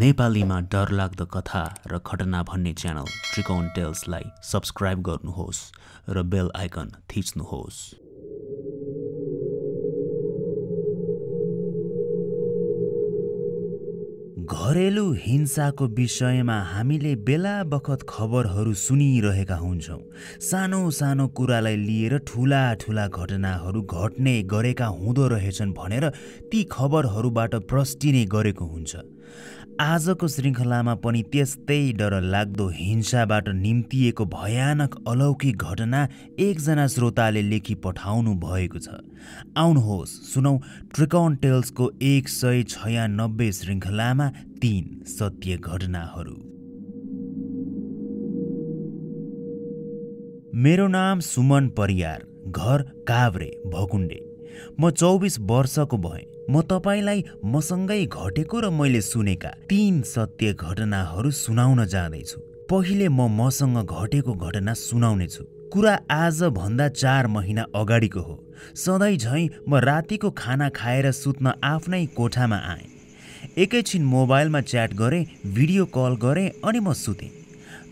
नेपालीमा डरलाग्दो कथा र घटना भन्ने च्यानल त्रिकोण टेल्सलाई सब्सक्राइब गर्नुहोस् र बेल आइकन थिच्नुहोस् घरेलु हिंसाको विषयमा हामीले बेला बखत खबरहरू सुनिरहेका हुन्छौँ सानो सानो कुरालाई लिएर ठुला ठुला घटनाहरू घट्ने गरेका हुँदो रहेछन् भनेर ती खबरहरूबाट प्रष्टिने गरेको हुन्छ आजको श्रृङ्खलामा पनि त्यस्तै डरलाग्दो हिंसाबाट निम्तिएको भयानक अलौकिक घटना एकजना श्रोताले लेखी पठाउनु भएको छ आउनुहोस् सुनौ ट्रिकन टेल्सको एक सय छयानब्बे श्रृङ्खलामा तीन सत्य घटनाहरू मेरो नाम सुमन परियार घर काभ्रे भकुण्डे म चौबिस वर्षको भएँ म तपाईँलाई मसँगै घटेको र मैले सुनेका तीन सत्य घटनाहरू सुनाउन जाँदैछु पहिले म मसँग घटेको घटना सुनाउनेछु कुरा आजभन्दा चार महिना अगाडिको हो सधैँ झैँ म रातिको खाना खाएर सुत्न आफ्नै कोठामा आएँ एकैछिन मोबाइलमा च्याट गरेँ भिडियो कल गरेँ अनि म सुतेँ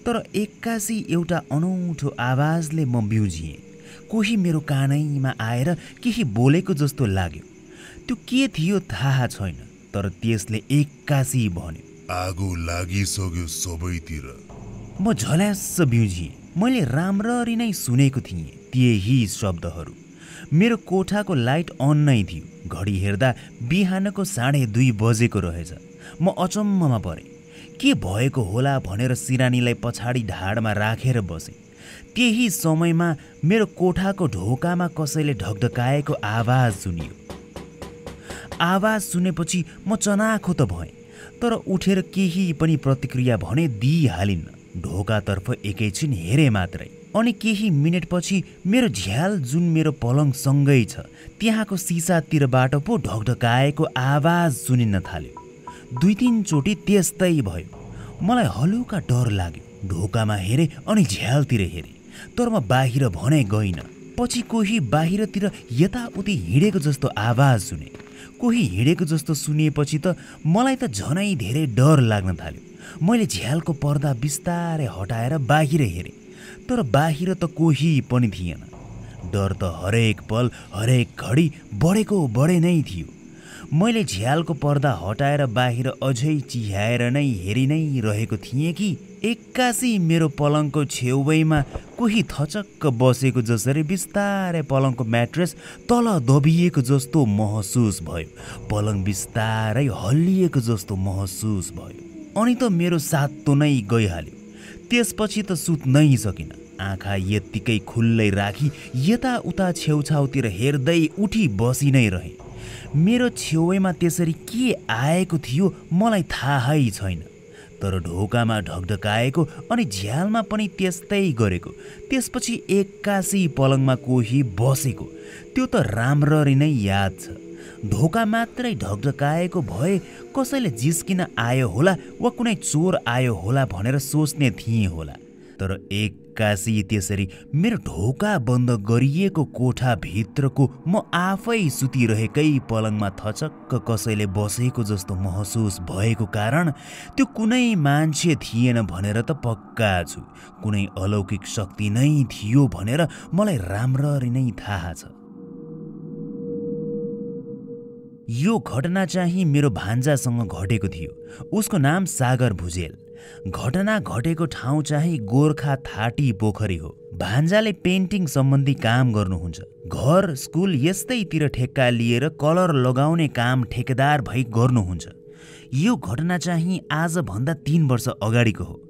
तर एक्कासी एउटा अनौठो आवाजले म बिउजिएँ कोही मेरो कानैमा आएर केही बोलेको जस्तो लाग्यो त्यो के थियो थाहा छैन तर त्यसले एक्कासी भन्यो आगो लागिसक्यो सबैतिर म झल्यास बिउजिएँ मैले राम्ररी नै सुनेको थिएँ त्यही शब्दहरू मेरो कोठाको लाइट अन नै थियो घडी हेर्दा बिहानको साढे दुई बजेको रहेछ म अचम्ममा परेँ के भएको होला भनेर सिरानीलाई पछाडि ढाडमा राखेर बसेँ त्यही समयमा मेरो कोठाको ढोकामा कसैले ढकढकाएको आवाज सुनियो आवाज सुनेपछि म चनाखो त भएँ तर उठेर केही पनि प्रतिक्रिया भने दिइहालिन्न ढोकातर्फ एकैछिन हेरे मात्रै अनि केही मिनटपछि मेरो झ्याल जुन मेरो पलङसँगै छ त्यहाँको सिसातिरबाट पो ढकढकाएको आवाज सुनिन थाल्यो दुई तिनचोटि त्यस्तै भयो मलाई हलुका डर लाग्यो ढोकामा हेरेँ अनि झ्यालतिर हेरेँ तर म बाहिर भने गइनँ पछि कोही बाहिरतिर यताउति हिँडेको जस्तो आवाज सुने कोही हिँडेको जस्तो सुनिएपछि त मलाई त झनै धेरै डर लाग्न थाल्यो मैले झ्यालको पर्दा बिस्तारै हटाएर बाहिर हेरेँ तर बाहिर त कोही पनि थिएन डर त हरेक पल हरेक घडी बढेको बढे नै थियो मैले झ्यालको पर्दा हटाएर बाहिर अझै चिहाएर नै हेरि नै रहेको थिएँ कि एक्कासी मेरो पलङको छेउमा कोही थचक्क बसेको जसरी बिस्तारै पलङको म्याट्रेस तल दबिएको जस्तो महसुस भयो पलङ बिस्तारै हल्लिएको जस्तो महसुस भयो अनि त मेरो सातो नै गइहाल्यो त्यसपछि त सुत्नै सकिनँ आँखा यत्तिकै खुल्लै राखी यताउता छेउछाउतिर हेर्दै उठी बसि नै रहे मेरो छेउमा त्यसरी के आएको थियो मलाई थाहै छैन तर ढोकामा ढकढकाएको अनि झ्यालमा पनि त्यस्तै गरेको त्यसपछि एक्कासी पलङमा कोही बसेको त्यो त राम्ररी नै याद छ ढोका मात्रै ढकढकाएको भए कसैले जिस्किन आयो होला वा कुनै चोर आयो होला भनेर सोच्ने थिएँ होला तर एक्कासी त्यसरी मेरो ढोका बन्द गरिएको कोठाभित्रको म आफै सुतिरहेकै पलङमा थचक्क कसैले बसेको जस्तो महसुस भएको कारण त्यो कुनै मान्छे थिएन भनेर त पक्का छु कुनै अलौकिक शक्ति नै थियो भनेर मलाई राम्ररी नै थाहा छ यो घटना चाहिँ मेरो भान्जासँग घटेको थियो उसको नाम सागर भुजेल घटना घटेको ठाउँ चाहिँ गोर्खा थाटी पोखरी हो भान्जाले पेन्टिङ सम्बन्धी काम गर्नुहुन्छ घर स्कुल यस्तैतिर ठेक्का लिएर कलर लगाउने काम ठेकेदार भई गर्नुहुन्छ यो घटना चाहिँ आजभन्दा तिन वर्ष अगाडिको हो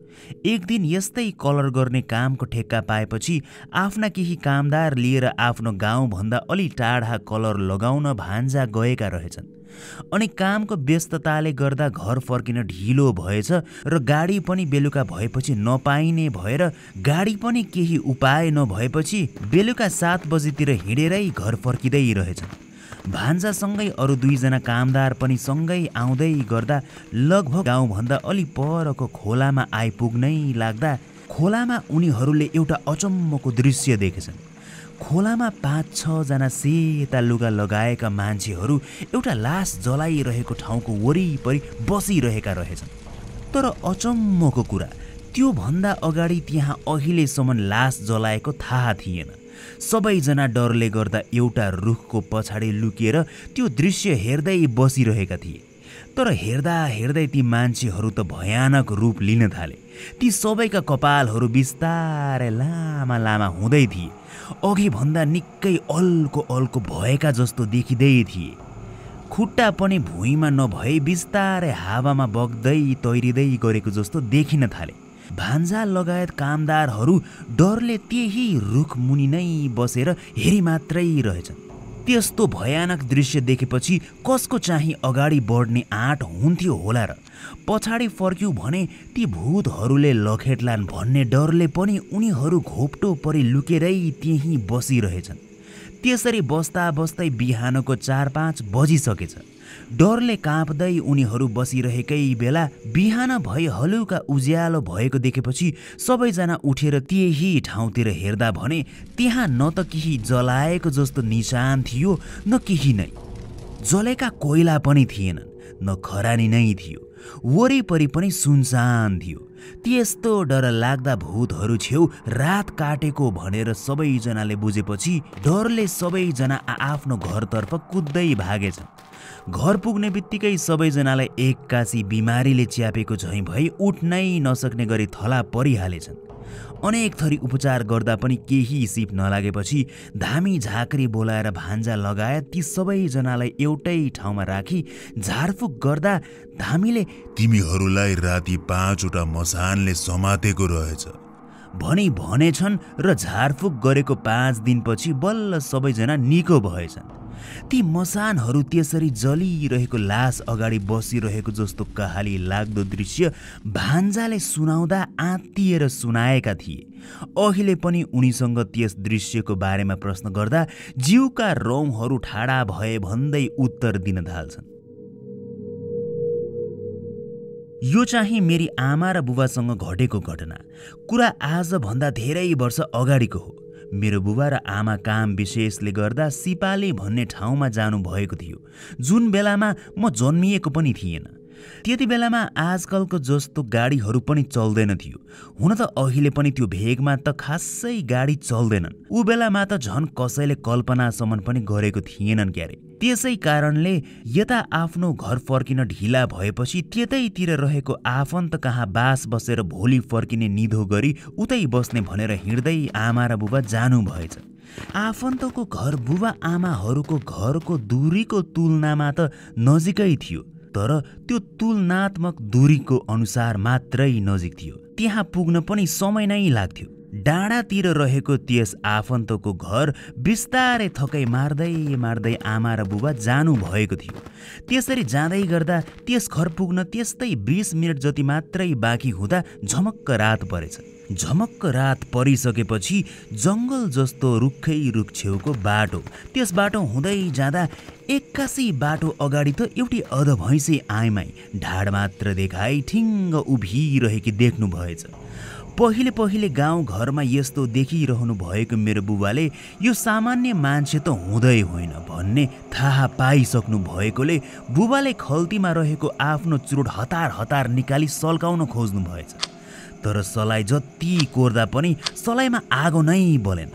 एक दिन यस्तै कलर गर्ने कामको ठेक्का पाएपछि आफ्ना केही कामदार लिएर आफ्नो गाउँभन्दा अलि टाढा कलर लगाउन भान्जा गएका रहेछन् अनि कामको व्यस्तताले गर्दा घर फर्किन ढिलो भएछ र गाडी पनि बेलुका भएपछि नपाइने भएर गाडी पनि केही उपाय नभएपछि बेलुका सात बजीतिर हिँडेरै घर फर्किँदै रहेछन् भान्जासँगै अरू दुईजना कामदार पनि सँगै आउँदै गर्दा लगभग गाउँभन्दा अलि परको खोलामा आइपुग्नै लाग्दा खोलामा उनीहरूले एउटा अचम्मको दृश्य देखेछन् खोलामा पाँच छजना सेता लुगा लगाएका मान्छेहरू एउटा लास जलाइरहेको ठाउँको वरिपरि बसिरहेका रहेछन् तर अचम्मको कुरा त्योभन्दा अगाडि त्यहाँ अहिलेसम्म लास जलाएको थाहा थिएन सबैजना डरले गर्दा एउटा रुखको पछाडि लुकिएर त्यो दृश्य हेर्दै बसिरहेका थिए तर हेर्दा हेर्दै ती मान्छेहरू त भयानक रूप लिन थाले ती सबैका कपालहरू बिस्तारै लामा लामा हुँदै थिए अघिभन्दा निकै अल्को अल्को भएका जस्तो देखिँदै थिए खुट्टा पनि भुइँमा नभए बिस्तारै हावामा बग्दै तैरिँदै गरेको जस्तो देखिन थाले भान्जा लगायत कामदारहरू डरले त्यही रुखमुनि नै बसेर हेरी मात्रै रहेछन् त्यस्तो भयानक दृश्य देखेपछि कसको चाहिँ अगाडि बढ्ने आँट हुन्थ्यो होला र पछाडि फर्क्यौँ भने ती भूतहरूले लखेट्लान् भन्ने डरले पनि उनीहरू घोप्टो परि लुकेरै त्यहीँ बसिरहेछन् त्यसरी बस्दा बस्दै बिहानको चार पाँच बजिसकेछ डरले काँप्दै उनीहरू बसिरहेकै बेला बिहान भई हलुका उज्यालो भएको देखेपछि सबैजना उठेर त्यही ठाउँतिर हेर्दा भने त्यहाँ न त केही जलाएको जस्तो निशान थियो न केही नै जलेका कोइला पनि थिएनन् न खरानी नै थियो वरिपरि पनि सुनसान थियो त्यस्तो डर लाग्दा भूतहरू छेउ रात काटेको भनेर सबैजनाले बुझेपछि डरले सबैजना आआफ्नो घरतर्फ कुद्दै भागेछन् घर पुग्ने बित्तिकै सबैजनालाई एक्कासी बिमारीले च्यापेको झैँ भई उठ्नै नसक्ने गरी थला परिहालेछन् अनेक थरी उपचार गर्दा पनि केही सिप नलागेपछि धामी झाँक्री बोलाएर भान्जा लगाए ती सबैजनालाई एउटै ठाउँमा राखी झारफुक गर्दा धामीले तिमीहरूलाई राति पाँचवटा मसानले समातेको रहेछ भनी भनेछन् र झारफुक गरेको पाँच दिनपछि बल्ल सबैजना निको भएछन् ती मसानहरू त्यसरी जलिरहेको लास अगाडि बसिरहेको जस्तो कहाली लाग्दो दृश्य भान्जाले सुनाउँदा आत्तिएर सुनाएका थिए अहिले पनि उनीसँग त्यस दृश्यको बारेमा प्रश्न गर्दा जिउका रौँहरू ठाडा भए भन्दै उत्तर दिन थाल्छन् यो चाहिँ मेरी आमा र बुबासँग घटेको घटना कुरा आजभन्दा धेरै वर्ष अगाडिको हो मेरो बुबा र आमा काम विशेषले गर्दा सिपाले भन्ने ठाउँमा जानुभएको थियो जुन बेलामा म जन्मिएको पनि थिएन त्यति बेलामा आजकलको जस्तो गाडीहरू पनि चल्दैन थियो हुन त अहिले पनि त्यो भेगमा त खासै गाडी चल्दैनन् ऊ बेलामा त झन् कसैले कल्पनासम्म पनि गरेको थिएनन् क्यारे त्यसै कारणले यता आफ्नो घर फर्किन ढिला भएपछि त्यतैतिर रहेको आफन्त कहाँ बास बसेर भोलि फर्किने निधो गरी उतै बस्ने भनेर हिँड्दै आमा र बुबा जानु भएछ आफन्तको घर बुबा आमाहरूको घरको दूरीको तुलनामा त नजिकै थियो तर त्यो तुलनात्मक दूरीको अनुसार मात्रै नजिक थियो त्यहाँ पुग्न पनि समय नै लाग्थ्यो डाँडातिर रहेको त्यस आफन्तको घर बिस्तारै थकै मार्दै मार्दै आमा र बुबा जानु भएको थियो त्यसरी जाँदै गर्दा त्यस घर पुग्न त्यस्तै बिस मिनट जति मात्रै बाँकी हुँदा झमक्क रात परेछ झमक्क रात परिसकेपछि जङ्गल जस्तो रुखै रुख छेउको बाटो त्यस बाटो हुँदै जाँदा एक्कासी बाटो अगाडि त एउटी अध भैँसे आएमाई ढाड मात्र देखाई ठिङ्ग उभिरहेकी देख्नु भएछ पहिले पहिले गाउँ घरमा यस्तो देखिरहनु भएको मेरो बुबाले यो सामान्य मान्छे त हुँदै होइन भन्ने थाहा पाइसक्नु भएकोले बुबाले खल्तीमा रहेको आफ्नो चुरोट हतार हतार निकाली सल्काउन खोज्नु भएछ तर सलाई जति कोर्दा पनि सलाईमा आगो नै बलेन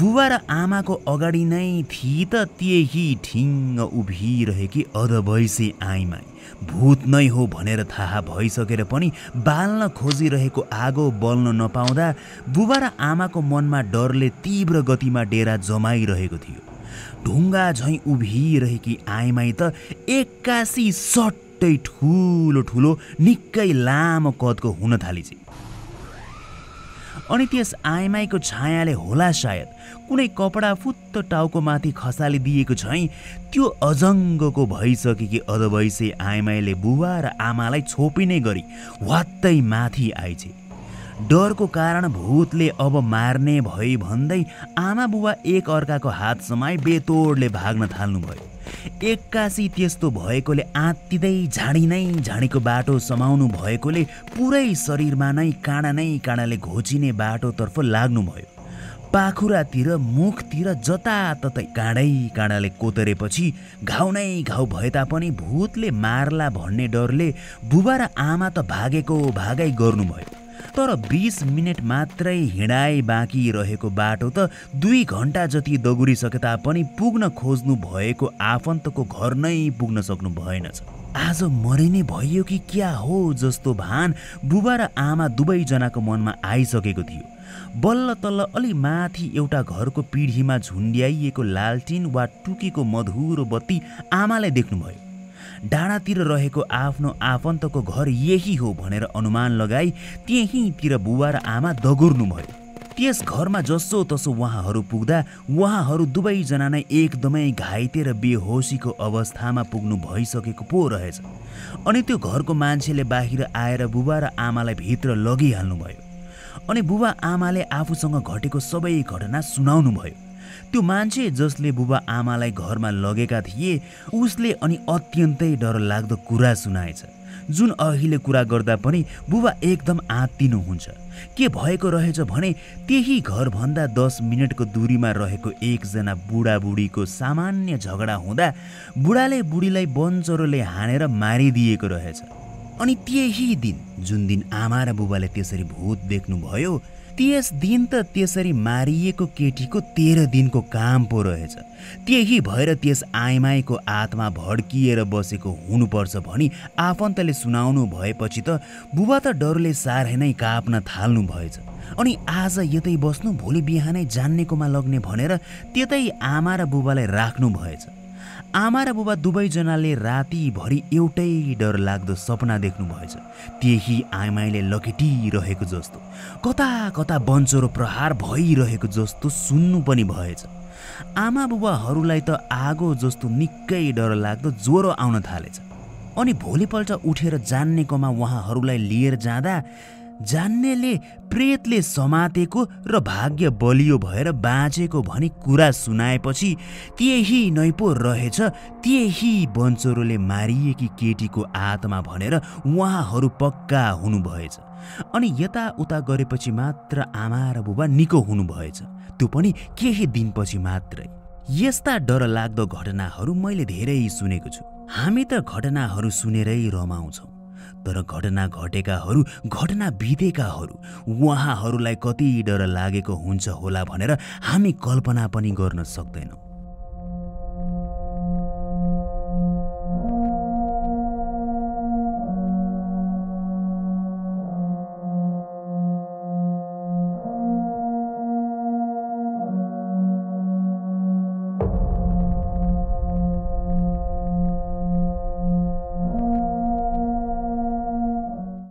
बुबा र आमाको अगाडि नै थिए त त्यही ठिङ्ग उभिरहेकी अध भैँसी आइमाई भूत नै हो भनेर थाहा भइसकेर पनि बाल्न खोजिरहेको आगो बल्न नपाउँदा बुबा र आमाको मनमा डरले तीव्र गतिमा डेरा जमाइरहेको थियो ढुङ्गा झैँ उभिरहेकी आइमाई त एक्कासी सट्टै ठुलो ठुलो निकै लामो कदको हुन थालिचे अनि त्यस आइमाईको छायाले होला सायद कुनै कपडा फुत्त टाउको माथि दिएको छै त्यो अजङ्गको भइसकेकी अधवैसे आइमाईले बुवा र आमालाई छोपिने गरी वात्तै माथि आइछे डरको कारण भूतले अब मार्ने भई भन्दै आमा बुवा एक अर्काको हात समाई बेतोडले भाग्न थाल्नुभयो एक्कासी त्यस्तो भएकोले आत्तिँदै झाडी नै झाडीको बाटो समाउनु भएकोले पुरै शरीरमा नै काँडा नै काँडाले घोचिने बाटोतर्फ लाग्नुभयो पाखुरातिर मुखतिर जताततै काँडै काँडाले कोतरेपछि घाउ नै घाउ भए तापनि भूतले मार्ला भन्ने डरले बुबा र आमा त भागेको भागै गर्नुभयो तर बिस मिनट मात्रै हिँडाइ बाँकी रहेको बाटो त दुई घन्टा जति दगुरिसके तापनि पुग्न खोज्नु भएको आफन्तको घर नै पुग्न सक्नु भएनछ आज मरिने भयो कि क्या हो जस्तो भान बुबा र आमा दुवैजनाको मनमा आइसकेको थियो बल्ल तल्ल अलि माथि एउटा घरको पिँढीमा झुन्ड्याइएको लालटिन वा टुकेको मधुरो बत्ती आमालाई देख्नुभयो डाँडातिर रहेको आफ्नो आफन्तको घर यही हो भनेर अनुमान लगाई त्यहीँतिर बुबा र आमा दगुर्नुभयो त्यस घरमा जसो तसो उहाँहरू पुग्दा उहाँहरू दुवैजना नै एकदमै घाइते र बेहोसीको अवस्थामा पुग्नु भइसकेको पो रहेछ अनि त्यो घरको मान्छेले बाहिर आएर बुबा र आमालाई भित्र लगिहाल्नुभयो अनि बुबा आमाले आफूसँग घटेको सबै घटना सुनाउनुभयो त्यो मान्छे जसले बुबा आमालाई घरमा लगेका थिए उसले अनि अत्यन्तै डरलाग्दो कुरा सुनाएछ जुन अहिले कुरा गर्दा पनि बुबा एकदम आत्तिनुहुन्छ के भएको रहेछ भने त्यही घरभन्दा दस मिनटको दूरीमा रहेको एकजना बुढाबुढीको सामान्य झगडा हुँदा बुढाले बुढीलाई बन्चरोले हानेर मारिदिएको रहेछ अनि त्यही दिन जुन दिन आमा र बुबाले त्यसरी भूत देख्नुभयो त्यस दिन त त्यसरी मारिएको केटीको तेह्र दिनको काम पो रहेछ त्यही भएर त्यस आइमाईको आत्मा भड्किएर बसेको हुनुपर्छ भनी आफन्तले सुनाउनु भएपछि त बुबा त डरले साह्रै नै काप्न थाल्नु भएछ अनि आज यतै बस्नु भोलि बिहानै जान्नेकोमा लग्ने भनेर त्यतै आमा र बुबालाई राख्नु भएछ आमा र बुबा दुवैजनाले रातिभरि एउटै लाग्दो सपना देख्नुभएछ त्यही आमाले लकेटिरहेको जस्तो कता कता बन्चरो प्रहार भइरहेको जस्तो सुन्नु पनि भएछ आमा बुबाहरूलाई त आगो जस्तो निकै लाग्दो ज्वरो आउन थालेछ अनि भोलिपल्ट उठेर जान्नेकोमा उहाँहरूलाई लिएर जाँदा जान्नेले प्रेतले समातेको र भाग्य बलियो भएर बाँचेको भनी कुरा सुनाएपछि त्यही नैपो रहेछ त्यही बन्चोरोले मारिएकी केटीको आत्मा भनेर उहाँहरू पक्का हुनुभएछ अनि यताउता गरेपछि मात्र आमा र बुबा निको हुनुभएछ त्यो पनि केही दिनपछि मात्रै यस्ता डरलाग्दो घटनाहरू मैले धेरै सुनेको छु हामी त घटनाहरू सुनेरै रमाउँछौँ तर घटना घटेकाहरू घटना बितेकाहरू उहाँहरूलाई कति डर लागेको हुन्छ होला भनेर हामी कल्पना पनि गर्न सक्दैनौँ